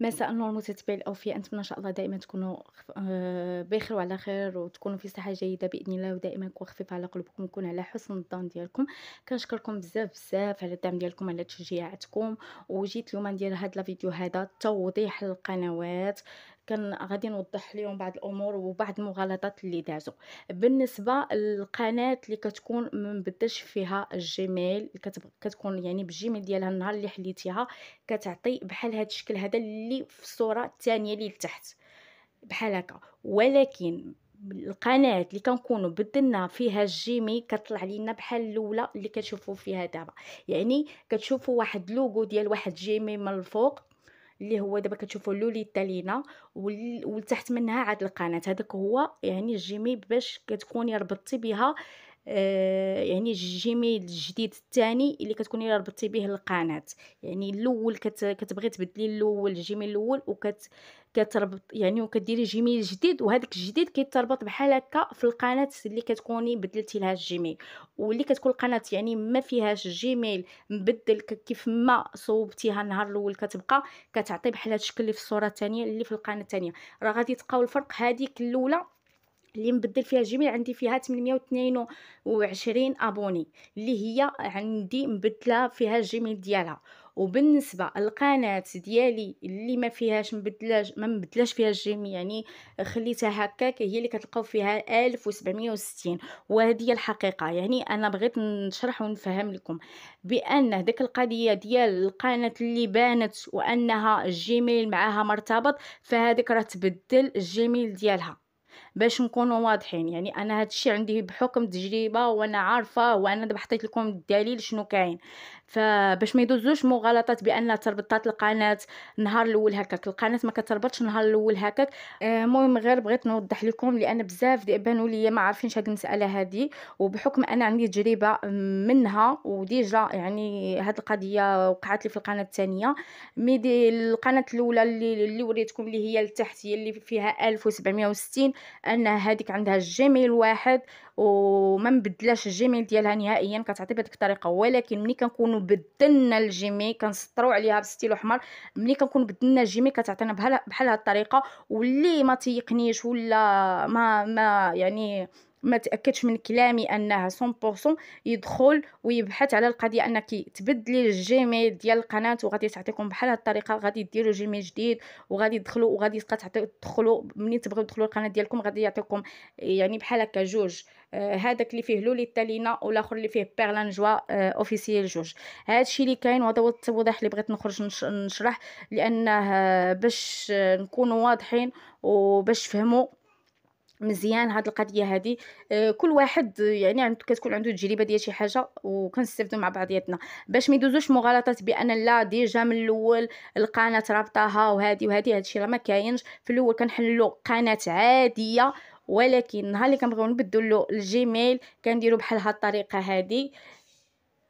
مساء النور متتبعي الاوفياء نتمنى ان شاء الله دائما تكونوا آه، بخير وعلى خير وتكونوا في صحه جيده باذن الله ودائما يكون خفيف على قلوبكم يكون على حسن الظن ديالكم كنشكركم بزاف بزاف على الدعم ديالكم على تشجيعاتكم وجيت اليوم ندير هاد الفيديو هذا توضيح القنوات كان غادي نوضح لهم بعض الامور وبعض المغالطات اللي دازوا بالنسبه للقناه اللي كتكون مبدلش فيها الجيميل كتكون يعني بالجيميل ديالها النهار اللي حليتيها كتعطي بحال هذا الشكل هذا اللي في الصوره الثانيه اللي لتحت بحال هكا ولكن القناه اللي كنكونوا بدلنا فيها الجيمي كطلع لينا بحال الاولى اللي كتشوفوا فيها دابا يعني كتشوفوا واحد لوغو ديال واحد جيمي من الفوق اللي هو دابا كتشوفوا لولي لينا والتحت منها عاد القناه هذاك هو يعني الجيمي باش كتكوني ربطتي بها آه، يعني الجيميل الجديد الثاني اللي كتكوني ربطتي به القناه يعني الاول كت كتبغي تبدلي الاول الجيميل الاول وكت كتربط يعني وكديري جيميل جديد وهذاك الجديد كيتربط بحال هكا في القناه اللي كتكوني بدلتي لها الجيميل واللي كتكون القناه يعني ما فيهاش جيميل مبدل كيف ما صوبتيها النهار الاول كتبقى كتعطي بحال هذا الشكل اللي في الصوره الثانيه اللي في القناه الثانيه راه غادي تلقاو الفرق هذيك الاولى اللي مبدل فيها جميل عندي فيها 822 ابوني اللي هي عندي مبدله فيها الجيميل ديالها وبالنسبه للقناه ديالي اللي ما فيهاش مبدلاش ما مبدلاش فيها الجيم يعني خليتها هكاك هي اللي كتلقاو فيها 1760 وهذه هي الحقيقه يعني انا بغيت نشرح ونفهم لكم بان ديك القضيه ديال القناه اللي بانت وانها الجيميل معاها مرتبط فهذيك راه تبدل الجيميل ديالها باش نكونوا واضحين يعني انا هذا الشيء عندي بحكم تجربه وانا عارفه وانا دابا حطيت لكم الدليل شنو كاين فباش ما يدوزوش مغالطات بان تربطات القناه نهار الاول هكاك القناه ما كتربطش نهار الاول هكاك آه، المهم غير بغيت نوضح لكم لان بزاف بانوا لي ما عارفينش هاد المساله هذه وبحكم انا عندي تجربه منها وديجا يعني هاد القضيه وقعت لي في القناه الثانيه مي دي القناه الاولى اللي, اللي وريتكم اللي هي لتحت هي اللي فيها 1760 ان هذيك عندها الجيميل واحد وما مبدلاش الجيميل ديالها نهائيا كتعطي بهذيك الطريقه ولكن ملي كنكونوا بدلنا الجيميل كنسطروا عليها بستيلو احمر ملي كنكون بدلنا الجيميل كتعطينا بحال بحال هاد الطريقه واللي ما تيقنيش ولا ما ما يعني ما تاكدش من كلامي انها 100% يدخل ويبحث على القضيه انك تبدلي الجيميل ديال القناه وغادي تعطيكم بحال هاد الطريقه غادي ديروا جيميل جديد وغادي تدخلوا وغادي تدخلوا منين تبغيو تدخلوا القناه ديالكم غادي يعطيكم يعني بحال هكا جوج آه، هذاك آه اللي فيه لولي تالينا والاخر اللي فيه بيرلان جوا آه اوفيسيال جوج هادشي اللي كاين وهذا هو التوضيح اللي بغيت نخرج نشرح لانه آه، باش نكونوا واضحين وباش فهموا مزيان هاد القضيه هادي آه كل واحد يعني عنده كتكون عنده تجربه ديال شي حاجه وكنستافدوا مع بعضياتنا باش ما يدوزوش مغالطات بان لا ديجا من الاول القناه رابطاها وهادي وهادي هادشي راه ما كاينش في الاول كنحلوا قناه عاديه ولكن نهار اللي كنبغيو نبدلو الجيميل كنديرو بحال هاد الطريقه هادي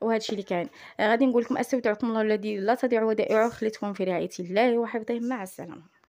وهادشي اللي كان آه، غادي نقول لكم استودعكم الله الذي لا تضيع ودائعه خليتكم في رعايه الله وحفظه مع السلامه